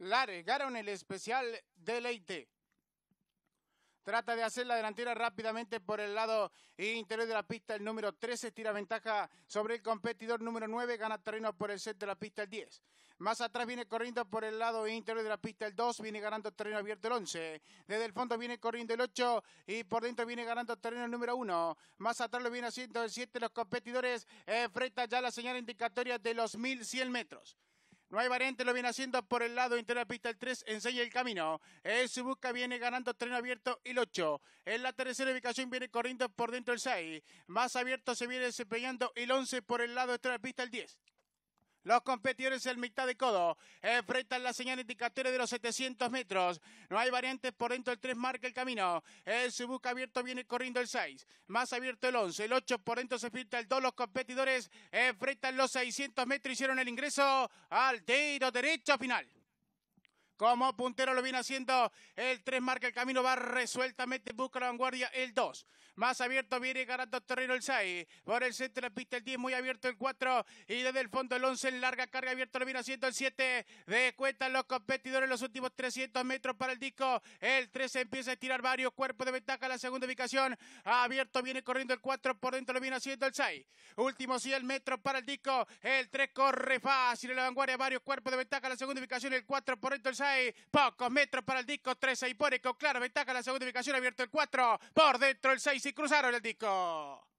largaron el especial deleite. Trata de hacer la delantera rápidamente por el lado interior de la pista. El número 13 tira ventaja sobre el competidor número 9. Gana terreno por el set de la pista el 10. Más atrás viene corriendo por el lado interior de la pista el 2. Viene ganando terreno abierto el 11. Desde el fondo viene corriendo el 8. Y por dentro viene ganando terreno el número 1. Más atrás lo viene haciendo el 7. Los competidores enfrentan eh, ya la señal indicatoria de los 1100 metros. No hay variante, lo viene haciendo por el lado interior pista el 3, enseña el camino. su busca viene ganando tren abierto el 8. En la tercera ubicación viene corriendo por dentro el 6. Más abierto se viene desempeñando el 11 por el lado este la pista el 10. Los competidores en mitad de codo enfrentan la señal indicatoria de los 700 metros. No hay variantes por dentro. El 3 marca el camino. El Subuca abierto viene corriendo el 6. Más abierto el 11. El 8 por dentro se filtra el 2. Los competidores enfrentan los 600 metros. Hicieron el ingreso al tiro derecho final. Como puntero lo viene haciendo el 3, marca el camino, va resueltamente, busca la vanguardia el 2. Más abierto viene ganando terreno el 6. Por el centro de la pista el 10, muy abierto el 4. Y desde el fondo el 11 en larga carga abierta, lo viene haciendo el 7. De cuenta los competidores los últimos 300 metros para el disco. El 3 empieza a estirar varios cuerpos de ventaja a la segunda ubicación. Abierto viene corriendo el 4, por dentro lo viene haciendo el 6. Último 100 metros para el disco. El 3 corre fácil en la vanguardia, varios cuerpos de ventaja a la segunda ubicación. El 4 por dentro el 6. Pocos metros para el disco. 13 y con Claro, ventaja la segunda ubicación. Abierto el 4. Por dentro el 6 y cruzaron el disco.